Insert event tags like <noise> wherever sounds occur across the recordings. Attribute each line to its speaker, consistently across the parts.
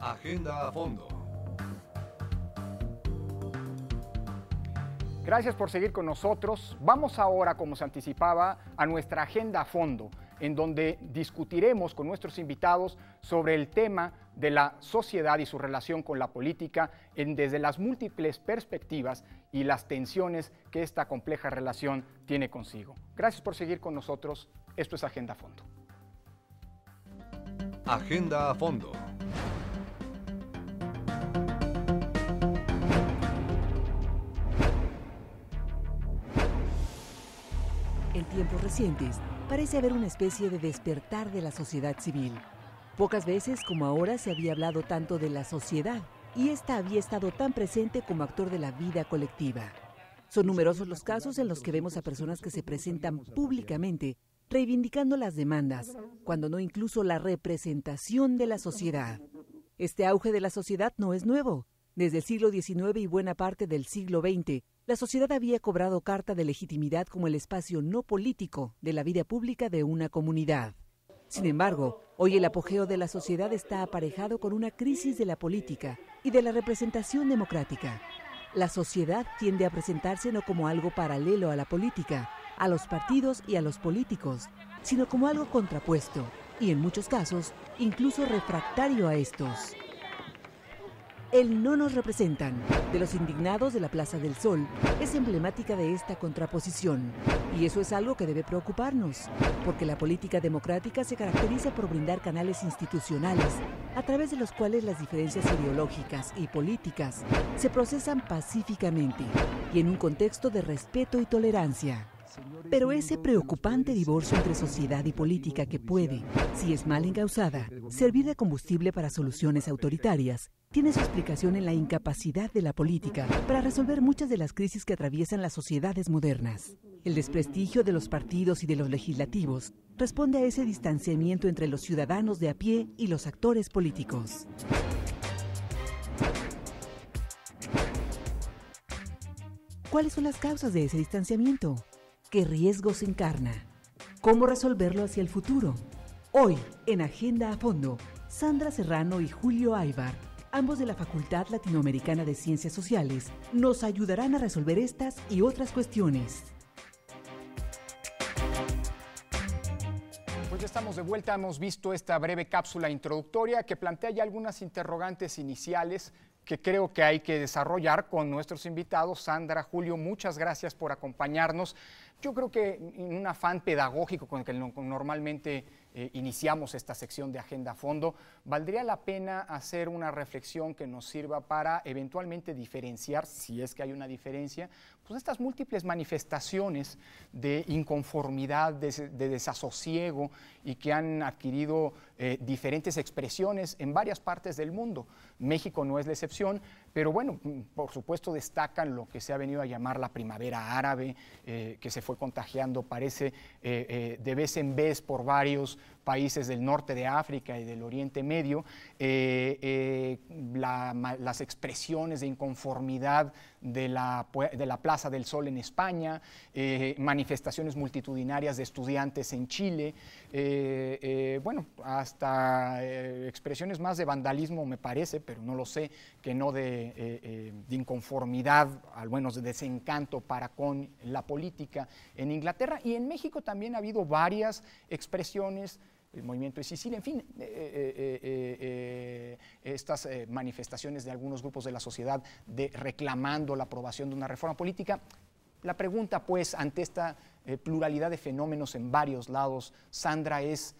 Speaker 1: Agenda a fondo.
Speaker 2: Gracias por seguir con nosotros. Vamos ahora, como se anticipaba, a nuestra agenda a fondo, en donde discutiremos con nuestros invitados sobre el tema de la sociedad y su relación con la política en, desde las múltiples perspectivas y las tensiones que esta compleja relación tiene consigo. Gracias por seguir con nosotros. Esto es Agenda a Fondo.
Speaker 1: Agenda a Fondo.
Speaker 3: parece haber una especie de despertar de la sociedad civil. Pocas veces como ahora se había hablado tanto de la sociedad y esta había estado tan presente como actor de la vida colectiva. Son numerosos los casos en los que vemos a personas que se presentan públicamente reivindicando las demandas, cuando no incluso la representación de la sociedad. Este auge de la sociedad no es nuevo. Desde el siglo XIX y buena parte del siglo XX la sociedad había cobrado carta de legitimidad como el espacio no político de la vida pública de una comunidad. Sin embargo, hoy el apogeo de la sociedad está aparejado con una crisis de la política y de la representación democrática. La sociedad tiende a presentarse no como algo paralelo a la política, a los partidos y a los políticos, sino como algo contrapuesto y en muchos casos incluso refractario a estos el no nos representan de los indignados de la Plaza del Sol es emblemática de esta contraposición. Y eso es algo que debe preocuparnos, porque la política democrática se caracteriza por brindar canales institucionales a través de los cuales las diferencias ideológicas y políticas se procesan pacíficamente y en un contexto de respeto y tolerancia. Pero ese preocupante divorcio entre sociedad y política que puede, si es mal encausada, servir de combustible para soluciones autoritarias tiene su explicación en la incapacidad de la política para resolver muchas de las crisis que atraviesan las sociedades modernas. El desprestigio de los partidos y de los legislativos responde a ese distanciamiento entre los ciudadanos de a pie y los actores políticos. ¿Cuáles son las causas de ese distanciamiento? ¿Qué riesgos encarna? ¿Cómo resolverlo hacia el futuro? Hoy, en Agenda a Fondo, Sandra Serrano y Julio Aybar ambos de la Facultad Latinoamericana de Ciencias Sociales, nos ayudarán a resolver estas y otras cuestiones.
Speaker 2: Pues ya estamos de vuelta, hemos visto esta breve cápsula introductoria que plantea ya algunas interrogantes iniciales que creo que hay que desarrollar con nuestros invitados. Sandra, Julio, muchas gracias por acompañarnos. Yo creo que en un afán pedagógico con el que normalmente eh, iniciamos esta sección de Agenda a Fondo, ¿valdría la pena hacer una reflexión que nos sirva para eventualmente diferenciar, si es que hay una diferencia, pues estas múltiples manifestaciones de inconformidad, de, desasosiego y que han adquirido eh, diferentes expresiones en varias partes del mundo? México no es la excepción, pero bueno, mm, por supuesto destacan lo que se ha venido a llamar la primavera árabe, eh, que se fue contagiando, parece eh, eh, de vez en vez por varios países del norte de África y del Oriente Medio, eh, eh, las expresiones de inconformidad de la, de la, Plaza del Sol en España, eh, manifestaciones multitudinarias de estudiantes en Chile, bueno, hasta expresiones más de vandalismo me parece, pero no lo sé, que no de, de inconformidad, al menos de desencanto para con la política en Inglaterra. Y en México también ha habido varias expresiones el movimiento de Sicilia, en fin, eh, eh, eh, estas manifestaciones de algunos grupos de la sociedad de reclamando la aprobación de una reforma política. La pregunta, pues, ante esta pluralidad de fenómenos en varios lados, Sandra, es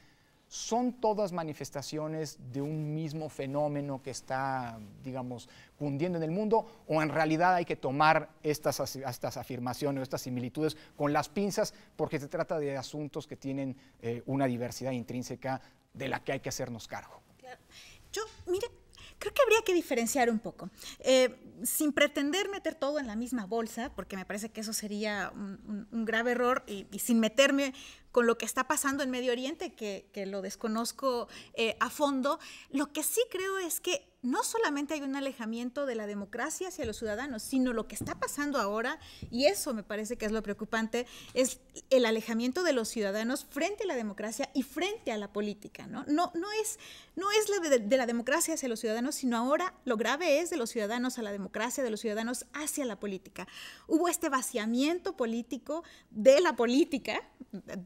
Speaker 2: son todas manifestaciones de un mismo fenómeno que está, digamos, cundiendo en el mundo, o en realidad hay que tomar estas, estas afirmaciones, estas similitudes con las pinzas, porque se trata de asuntos que tienen eh, una diversidad intrínseca de la que hay que hacernos cargo.
Speaker 4: Yo, mire, Creo que habría que diferenciar un poco, eh, sin pretender meter todo en la misma bolsa, porque me parece que eso sería un, grave error, y, sin meterme con lo que está pasando en Medio Oriente, que, lo desconozco eh, a fondo, lo que sí creo es que no solamente hay un alejamiento de la democracia hacia los ciudadanos, sino lo que está pasando ahora, y eso me parece que es lo preocupante, es el alejamiento de los ciudadanos frente a la democracia y frente a la política. No, no, no es, no es la de, la democracia hacia los ciudadanos, sino ahora lo grave es de los ciudadanos a la democracia, de los ciudadanos hacia la política. Hubo este vaciamiento político de la política,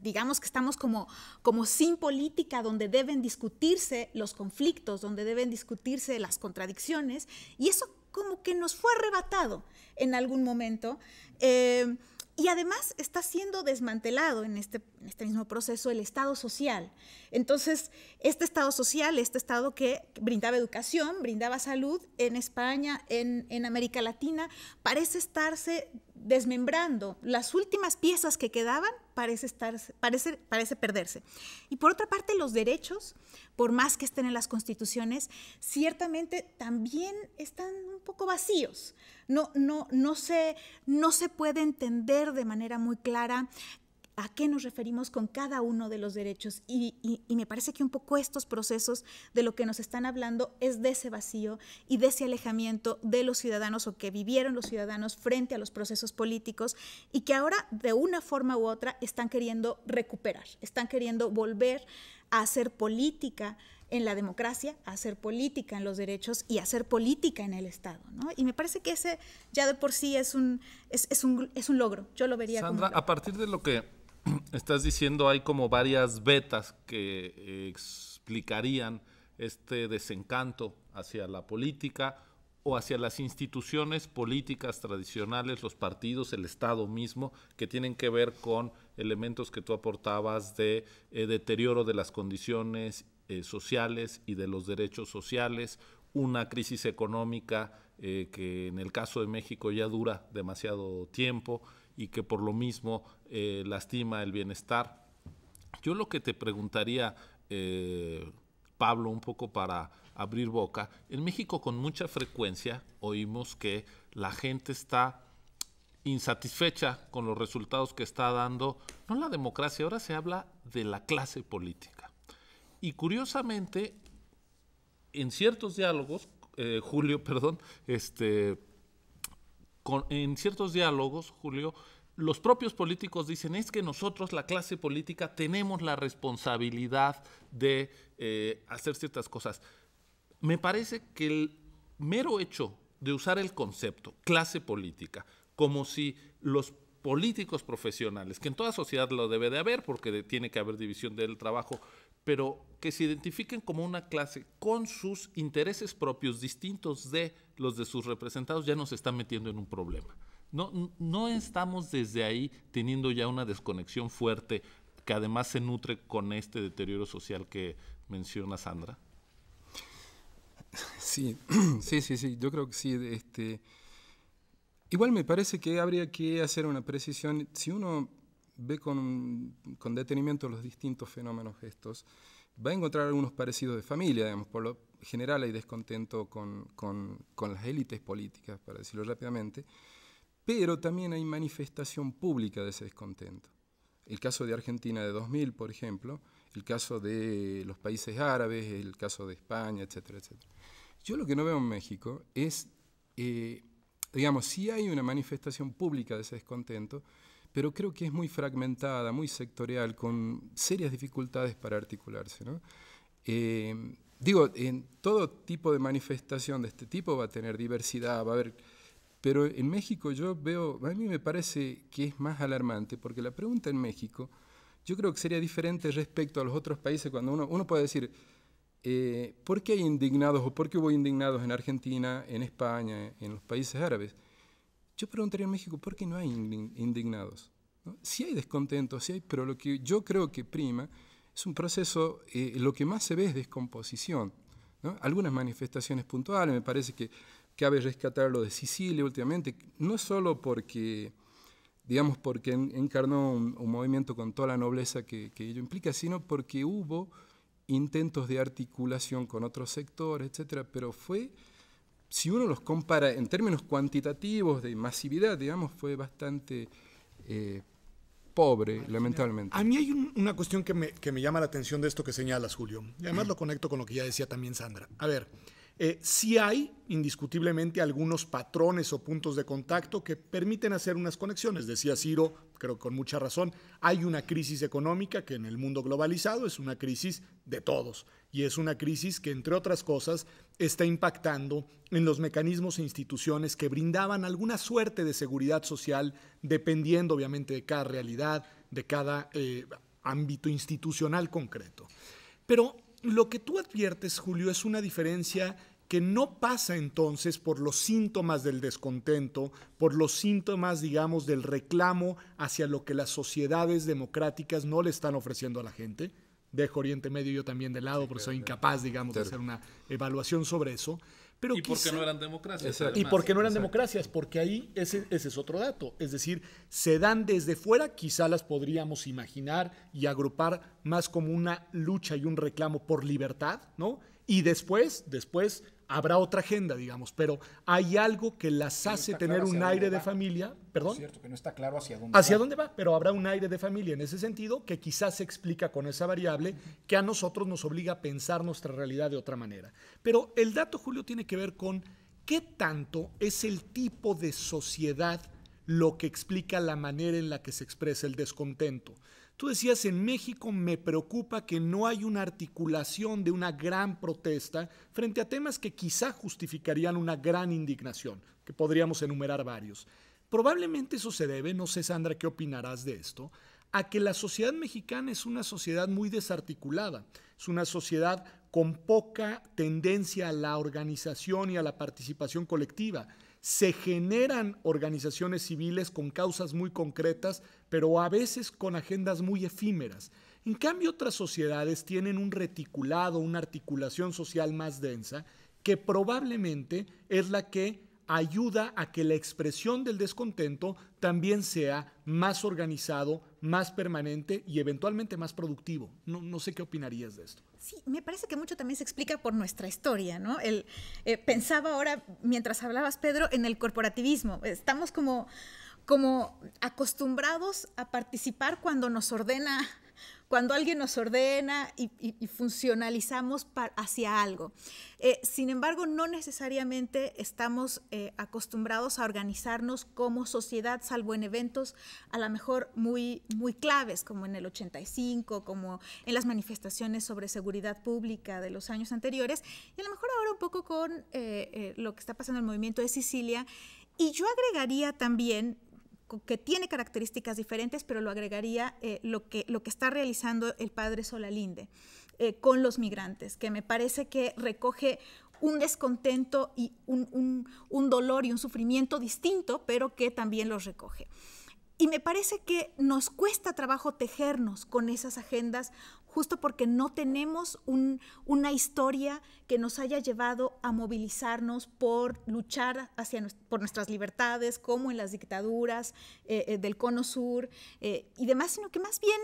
Speaker 4: digamos que estamos como, como sin política, donde deben discutirse los conflictos, donde deben discutirse las contradicciones, y eso como que nos fue arrebatado en algún momento. Eh, y además está siendo desmantelado en este, este, mismo proceso el Estado social. Entonces, este Estado social, este Estado que brindaba educación, brindaba salud en España, en, en América Latina, parece estarse desmembrando las últimas piezas que quedaban, parece, parece, parece perderse. Y por otra parte, los derechos, por más que estén en las constituciones, ciertamente también están un poco vacíos. No, no, no, no se puede entender de manera muy clara a qué nos referimos con cada uno de los derechos. Y, me parece que un poco estos procesos de lo que nos están hablando es de ese vacío y de ese alejamiento de los ciudadanos o que vivieron los ciudadanos frente a los procesos políticos y que ahora de una forma u otra están queriendo recuperar, están queriendo volver a hacer política en la democracia, a hacer política en los derechos y a hacer política en el Estado. Y me parece que ese ya de por sí es un, es, un, es un logro, yo lo vería Sandra,
Speaker 5: como... A partir de lo que estás diciendo hay como varias vetas que eh, explicarían este desencanto hacia la política o hacia las instituciones políticas tradicionales, los partidos, el Estado mismo, que tienen que ver con elementos que tú aportabas de eh, deterioro de las condiciones eh, sociales y de los derechos sociales, una crisis económica que en el caso de México ya dura demasiado tiempo y que por lo mismo eh, lastima el bienestar. Yo lo que te preguntaría, eh, Pablo, un poco para abrir boca, en México con mucha frecuencia oímos que la gente está insatisfecha con los resultados que está dando, no la democracia, ahora se habla de la clase política. Y curiosamente, en ciertos diálogos, eh, Julio, <laughs> perdón, este, en ciertos diálogos, Julio, los propios políticos dicen es que nosotros, la clase política, tenemos la responsabilidad de eh, hacer ciertas cosas. Me parece que el mero hecho de usar el concepto clase política como si los políticos profesionales, que en toda sociedad lo debe de haber porque tiene que haber división del trabajo, pero que se identifiquen como una clase con sus intereses propios distintos de los de sus representados, ya nos está metiendo en un problema. No, estamos desde ahí teniendo ya una desconexión fuerte que además se nutre con este deterioro social que menciona Sandra.
Speaker 6: Sí, <clears throat> sí, sí, yo creo que sí. Este, igual me parece que habría que hacer una precisión. Si uno ve con, detenimiento los distintos fenómenos estos, va a encontrar algunos parecidos de familia, digamos, por lo general hay descontento con las élites políticas, para decirlo rápidamente, pero también hay manifestación pública de ese descontento. El caso de Argentina de 2000, por ejemplo, el caso de los países árabes, el caso de España, etcétera, etcétera. Yo lo que no veo en México es, eh, digamos, si hay una manifestación pública de ese descontento, pero creo que es muy fragmentada, muy sectorial, con serias dificultades para articularse. Eh, digo, en todo tipo de manifestación de este tipo va a tener diversidad, va a haber pero en México yo veo, a mí me parece que es más alarmante, porque la pregunta en México yo creo que sería diferente respecto a los otros países cuando uno, uno puede decir, eh, ¿por qué hay indignados o por qué hubo indignados en Argentina, en España, en los países árabes? Yo preguntaría en México, ¿por qué no hay indignados? Si hay descontento, sí hay, pero lo que yo creo que prima es un proceso, eh, lo que más se ve es descomposición. Algunas manifestaciones puntuales, me parece que cabe rescatar lo de Sicilia últimamente, no solo porque, digamos, porque encarnó un, movimiento con toda la nobleza que, ello implica, sino porque hubo intentos de articulación con otros sectores, etcétera, pero fue, si uno los compara en términos cuantitativos de masividad, digamos, fue bastante eh, pobre, lamentablemente. A mí hay una cuestión que me, llama la atención de esto que señalas, Julio,
Speaker 1: y además lo conecto con lo que ya decía también Sandra. A ver, eh, sí hay indiscutiblemente algunos patrones o puntos de contacto que permiten hacer unas conexiones. Decía Ciro, creo con mucha razón, hay una crisis económica que en el mundo globalizado es una crisis de todos y es una crisis que, entre otras cosas, está impactando en los mecanismos e instituciones que brindaban alguna suerte de seguridad social, dependiendo obviamente de cada realidad, de cada eh, ámbito institucional concreto. Pero lo que tú adviertes, Julio, es una diferencia que no pasa entonces por los síntomas del descontento, por los síntomas, digamos, del reclamo hacia lo que las sociedades democráticas no le están ofreciendo a la gente. Dejo Oriente Medio yo también de lado, porque soy incapaz, digamos, de hacer una evaluación sobre eso. ¿Y porque no eran democracias? ¿Y por qué no eran democracias? Porque ahí ese, ese, es otro dato. Es decir, se dan desde fuera, quizá las podríamos imaginar y agrupar más como una lucha y un reclamo por libertad, ¿no? Y después, después habrá otra agenda, digamos, pero hay algo que las hace tener un aire de familia, perdón. Es
Speaker 2: cierto, que no está claro hacia dónde hacia dónde
Speaker 1: va, pero habrá un aire de familia en ese sentido que quizás se explica con esa variable que a nosotros nos obliga a pensar nuestra realidad de otra manera. Pero el dato, Julio, tiene que ver con qué tanto es el tipo de sociedad lo que explica la manera en la que se expresa el descontento. Tú decías, en México me preocupa que no hay una articulación de una gran protesta frente a temas que quizá justificarían una gran indignación, que podríamos enumerar varios. Probablemente eso se debe, no sé Sandra qué opinarás de esto, a que la sociedad mexicana es una sociedad muy desarticulada, es una sociedad con poca tendencia a la organización y a la participación colectiva se generan organizaciones civiles con causas muy concretas, pero a veces con agendas muy efímeras. En cambio, otras sociedades tienen un reticulado, una articulación social más densa, que probablemente es la que ayuda a que la expresión del descontento también sea más organizado, más permanente y eventualmente más productivo. No, sé qué opinarías de esto.
Speaker 4: Sí, me parece que mucho también se explica por nuestra historia, ¿no? Eh, pensaba ahora, mientras hablabas, Pedro, en el corporativismo. Estamos como, como acostumbrados a participar cuando nos ordena cuando alguien nos ordena y, funcionalizamos hacia algo. Eh, sin embargo, no necesariamente estamos eh, acostumbrados a organizarnos como sociedad, salvo en eventos a lo mejor muy, muy claves, como en el 85, como en las manifestaciones sobre seguridad pública de los años anteriores, y a lo mejor ahora un poco con eh, lo que está pasando en el movimiento de Sicilia. Y yo agregaría también que tiene características diferentes, pero lo agregaría eh, lo, que, lo que está realizando el padre Solalinde eh, con los migrantes, que me parece que recoge un descontento y un, un, dolor y un sufrimiento distinto, pero que también los recoge. Y me parece que nos cuesta trabajo tejernos con esas agendas justo porque no tenemos una historia que nos haya llevado a movilizarnos por luchar hacia, por nuestras libertades, como en las dictaduras eh, eh, del Cono Sur eh, y demás, sino que más bien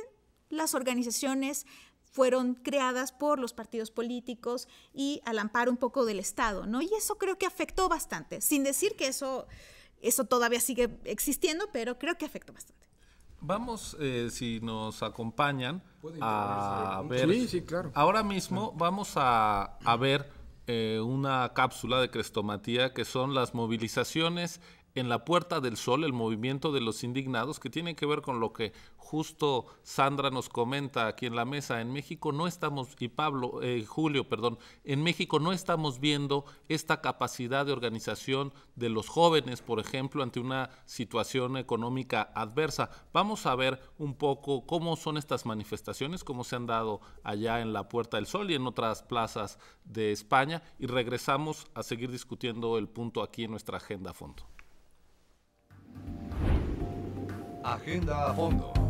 Speaker 4: las organizaciones fueron creadas por los partidos políticos y al amparo un poco del Estado, ¿no? Y eso creo que afectó bastante, sin decir que eso, eso todavía sigue existiendo, pero creo que afectó bastante.
Speaker 5: Vamos, eh, si nos acompañan, a ver. Ahora mismo vamos a, ver eh, una cápsula de crestomatía que son las movilizaciones en la Puerta del Sol, el movimiento de los indignados, que tiene que ver con lo que justo Sandra nos comenta aquí en la mesa. En México no estamos, y Pablo, eh, Julio, perdón, en México no estamos viendo esta capacidad de organización de los jóvenes, por ejemplo, ante una situación económica adversa. Vamos a ver un poco cómo son estas manifestaciones, cómo se han dado allá en la Puerta del Sol y en otras plazas de España, y regresamos a seguir discutiendo el punto aquí en nuestra agenda fondo. Agenda
Speaker 1: a fondo.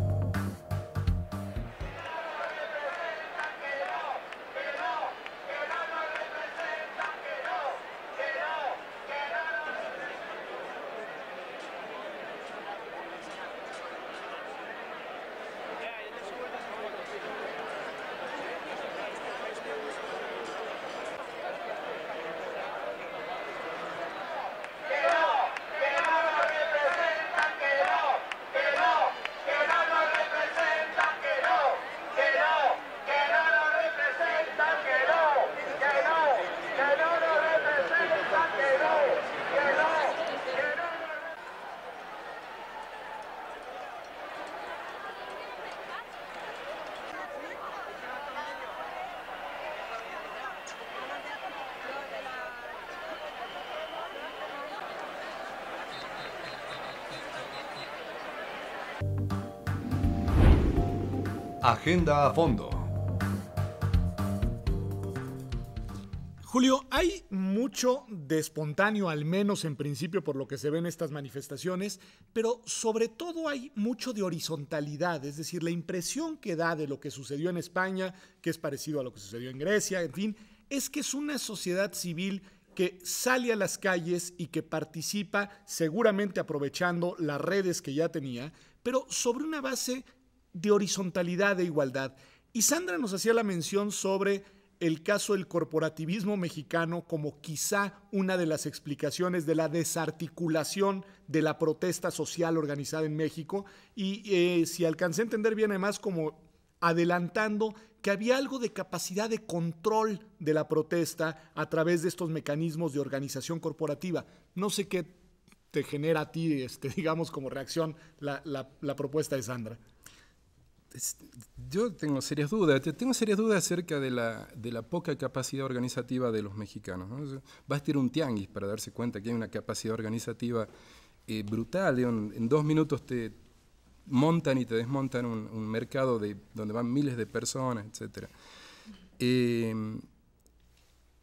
Speaker 1: Agenda a fondo. Julio, hay mucho de espontáneo, al menos en principio por lo que se ven estas manifestaciones, pero sobre todo hay mucho de horizontalidad, es decir, la impresión que da de lo que sucedió en España, que es parecido a lo que sucedió en Grecia, en fin, es que es una sociedad civil que sale a las calles y que participa, seguramente aprovechando las redes que ya tenía, pero sobre una base de horizontalidad, de igualdad. Y Sandra nos hacía la mención sobre el caso del corporativismo mexicano como quizá una de las explicaciones de la desarticulación de la protesta social organizada en México y eh, si alcancé a entender bien además como adelantando que había algo de capacidad de control de la protesta a través de estos mecanismos de organización corporativa. No sé qué te genera a ti, este, <laughs> digamos, como reacción la propuesta de Sandra
Speaker 6: yo tengo serias dudas, tengo serias dudas acerca de la, de la poca capacidad organizativa de los mexicanos. ¿no? a ir un tianguis para darse cuenta que hay una capacidad organizativa eh, brutal. En, dos minutos te montan y te desmontan un, mercado de, donde van miles de personas, etc. Eh,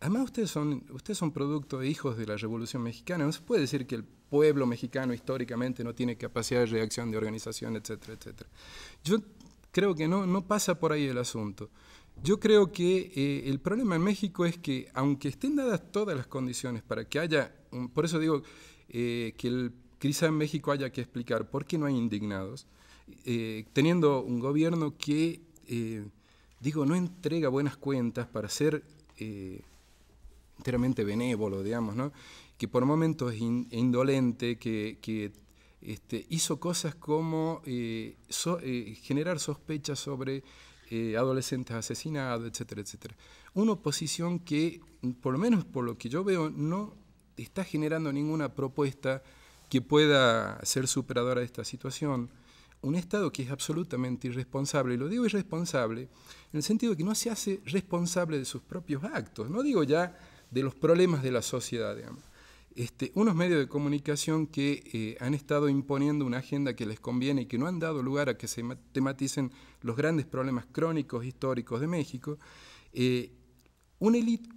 Speaker 6: además, ustedes son, ustedes son producto de hijos de la Revolución Mexicana. No se puede decir que el pueblo mexicano históricamente no tiene capacidad de reacción, de organización, etcétera, etcétera. Yo Creo que no, pasa por ahí el asunto. Yo creo que eh, el problema en México es que, aunque estén dadas todas las condiciones para que haya, por eso digo eh, que el, quizá en México haya que explicar por qué no hay indignados, eh, teniendo un gobierno que, digo, no entrega buenas cuentas para ser enteramente benévolo, digamos, ¿no? que por momentos es indolente, que, que este, hizo cosas como eh, eh, generar sospechas sobre eh, adolescentes asesinados, etcétera, etcétera. Una oposición que, por lo menos por lo que yo veo, no está generando ninguna propuesta que pueda ser superadora de esta situación. Un Estado que es absolutamente irresponsable, y lo digo irresponsable, en el sentido de que no se hace responsable de sus propios actos, no digo ya de los problemas de la sociedad, este, unos medios de comunicación que eh, han estado imponiendo una agenda que les conviene y que no han dado lugar a que se tematicen los grandes problemas crónicos históricos de México, eh, una élite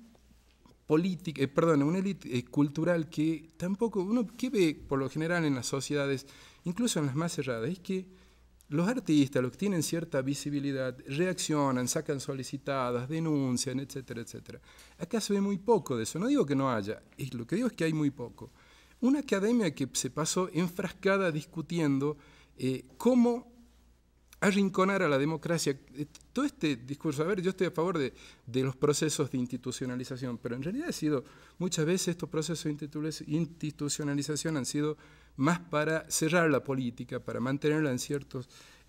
Speaker 6: política, eh, perdón, una élite cultural que tampoco uno que ve por lo general en las sociedades, incluso en las más cerradas, es que los artistas, los que tienen cierta visibilidad, reaccionan, sacan solicitadas, denuncian, etcétera, etcétera. Acá se ve muy poco de eso. No digo que no haya, lo que digo es que hay muy poco. Una academia que se pasó enfrascada discutiendo eh, cómo arrinconar a la democracia. Eh, todo este discurso, a ver, yo estoy a favor de, los procesos de institucionalización, pero en realidad ha sido, muchas veces estos procesos de institucionalización han sido más para cerrar la política, para mantenerla en,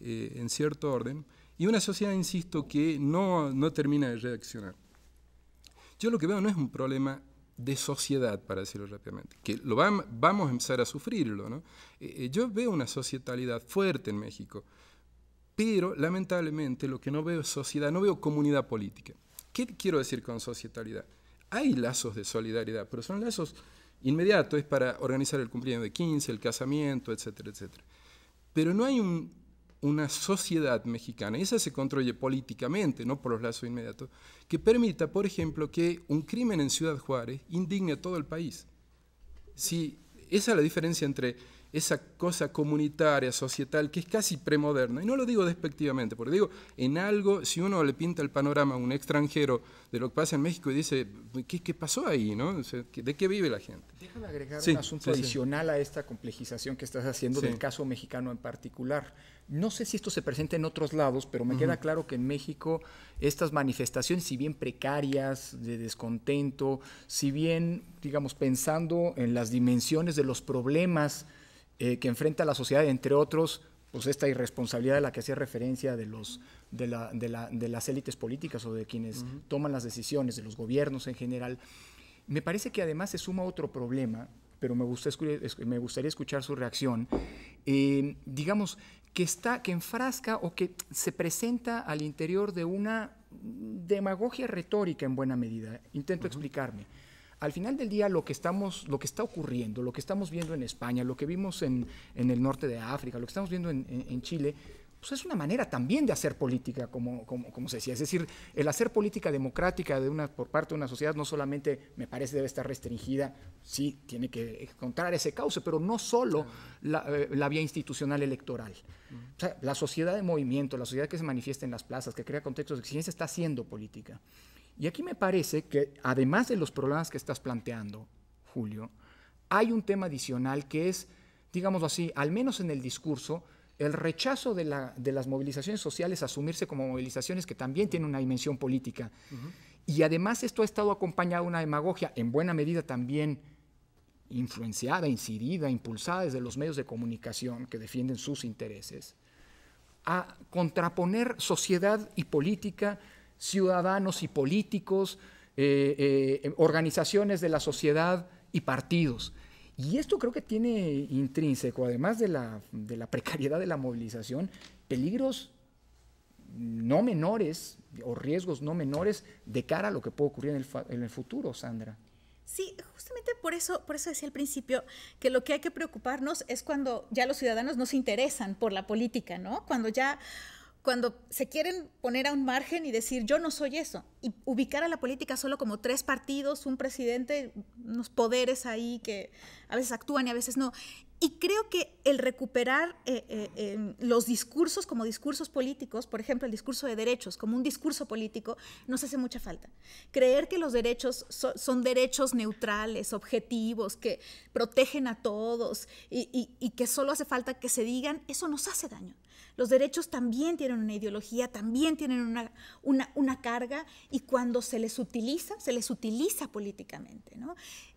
Speaker 6: eh, en cierto orden, y una sociedad, insisto, que no, no termina de reaccionar. Yo lo que veo no es un problema de sociedad, para decirlo rápidamente, que lo vamos a empezar a sufrirlo. ¿no? Eh, yo veo una societalidad fuerte en México. Pero lamentablemente lo que no veo es sociedad, no veo comunidad política. ¿Qué quiero decir con societalidad? Hay lazos de solidaridad, pero son lazos inmediatos, es para organizar el cumpleaños de 15, el casamiento, etcétera, etcétera. Pero no hay una sociedad mexicana, esa se construye políticamente, no por los lazos inmediatos, que permita, por ejemplo, que un crimen en Ciudad Juárez indigne a todo el país. esa es la diferencia entre esa cosa comunitaria, societal, que es casi premoderna. Y no lo digo despectivamente, porque digo, en algo, si uno le pinta el panorama a un extranjero de lo que pasa en México y dice, ¿qué, pasó ahí? ¿no? ¿De qué vive la gente? Déjame agregar un asunto adicional
Speaker 2: a esta complejización que estás haciendo del caso mexicano en particular. No sé si esto se presenta en otros lados, pero me queda claro que en México estas manifestaciones, si bien precarias, de descontento, si bien, digamos, pensando en las dimensiones de los problemas, eh, que enfrenta la sociedad, entre otros, pues esta irresponsabilidad a la que hacía referencia de, los, de, las élites políticas o de quienes toman las decisiones, de los gobiernos en general. Me parece que además se suma otro problema, pero me, gustaría escuchar su reacción, eh, digamos, que, está, que enfrasca o que se presenta al interior de una demagogia retórica en buena medida. Intento explicarme al final del día lo que, estamos, lo que está ocurriendo, lo que estamos viendo en España, lo que vimos en, el norte de África, lo que estamos viendo en, Chile, pues es una manera también de hacer política, como, se decía. Es decir, el hacer política democrática de una, por parte de una sociedad no solamente, me parece, debe estar restringida, sí, tiene que encontrar ese cauce, pero no solo eh, la, vía institucional electoral. la sociedad de movimiento, la sociedad que se manifiesta en las plazas, que crea contextos de exigencia, está haciendo política. Y aquí me parece que además de los problemas que estás planteando, Julio, hay un tema adicional que es, digamos así, al menos en el discurso, el rechazo de, las movilizaciones sociales a asumirse como movilizaciones que también tienen una dimensión política. Y además esto ha estado acompañado de una demagogia, en buena medida también influenciada, incidida, impulsada desde los medios de comunicación que defienden sus intereses, a contraponer sociedad y política ciudadanos y políticos, eh, eh, em, organizaciones de la sociedad y partidos. Y esto creo que tiene intrínseco, además de la, precariedad de la movilización, peligros no menores o riesgos no menores de cara a lo que puede ocurrir en el, en futuro, Sandra.
Speaker 4: Sí, justamente por eso, por eso decía al principio que lo que hay que preocuparnos es cuando ya los ciudadanos no se interesan por la política, ¿no? Cuando ya cuando se quieren poner a un margen y decir yo no soy eso, y ubicar a la política solo como tres partidos, un presidente, unos poderes ahí que a veces actúan y a veces no. Y creo que el recuperar eh, eh, los discursos como discursos políticos, por ejemplo, el discurso de derechos como un discurso político, nos hace mucha falta. Creer que los derechos son derechos neutrales, objetivos, que protegen a todos y, y que solo hace falta que se digan, eso nos hace daño los derechos también tienen una ideología, también tienen una, una, carga y cuando se les utiliza, se les utiliza políticamente.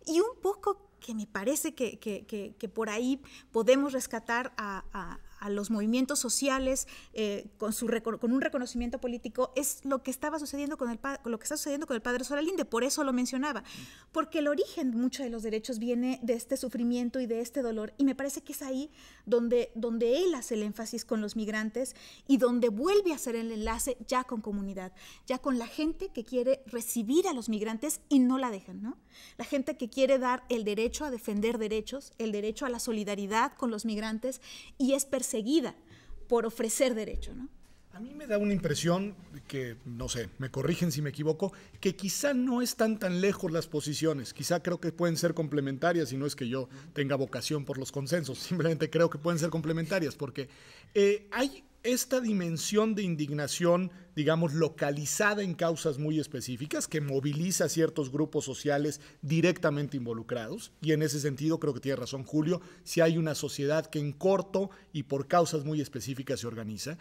Speaker 4: Y un poco que me parece que, que, que, por ahí podemos rescatar a a los movimientos sociales eh, con, su, con un reconocimiento político es lo que estaba sucediendo con, el lo que está sucediendo con el padre Solalinde, por eso lo mencionaba, porque el origen mucho de los derechos viene de este sufrimiento y de este dolor y me parece que es ahí donde, donde él hace el énfasis con los migrantes y donde vuelve a hacer el enlace ya con comunidad, ya con la gente que quiere recibir a los migrantes y no la dejan, ¿no? La gente que quiere dar el derecho a defender derechos, el derecho a la solidaridad con los migrantes y es seguida por ofrecer derecho, ¿no?
Speaker 1: A mí me da una impresión que, no sé, me corrigen si me equivoco, que quizá no están tan lejos las posiciones, quizá creo que pueden ser complementarias y no es que yo tenga vocación por los consensos, <laughs> simplemente creo que pueden ser complementarias porque eh, hay esta dimensión de indignación, digamos, localizada en causas muy específicas, que moviliza a ciertos grupos sociales directamente involucrados, y en ese sentido creo que tiene razón Julio, si hay una sociedad que en corto y por causas muy específicas se organiza,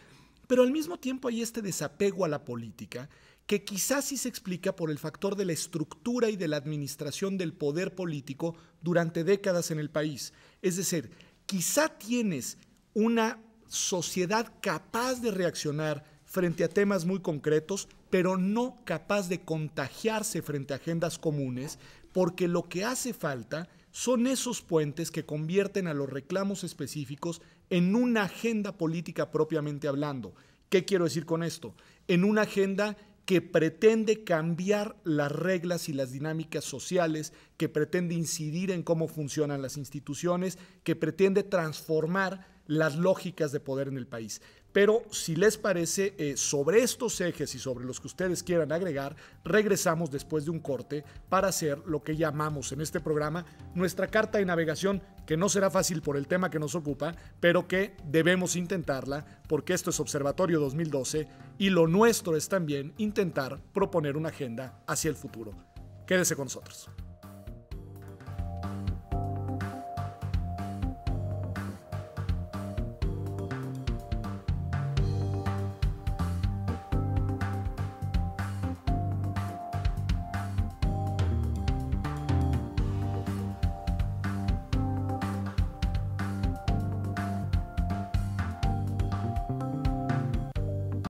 Speaker 1: pero al mismo tiempo hay este desapego a la política, que quizás sí se explica por el factor de la estructura y de la administración del poder político durante décadas en el país. Es decir, quizá tienes una sociedad capaz de reaccionar frente a temas muy concretos, pero no capaz de contagiarse frente a agendas comunes, porque lo que hace falta son esos puentes que convierten a los reclamos específicos en una agenda política propiamente hablando. ¿Qué quiero decir con esto? En una agenda que pretende cambiar las reglas y las dinámicas sociales, que pretende incidir en cómo funcionan las instituciones, que pretende transformar las lógicas de poder en el país. Pero si les parece, eh, sobre estos ejes y sobre los que ustedes quieran agregar, regresamos después de un corte para hacer lo que llamamos en este programa nuestra carta de navegación, que no será fácil por el tema que nos ocupa, pero que debemos intentarla porque esto es Observatorio 2012 y lo nuestro es también intentar proponer una agenda hacia el futuro. Quédese con nosotros.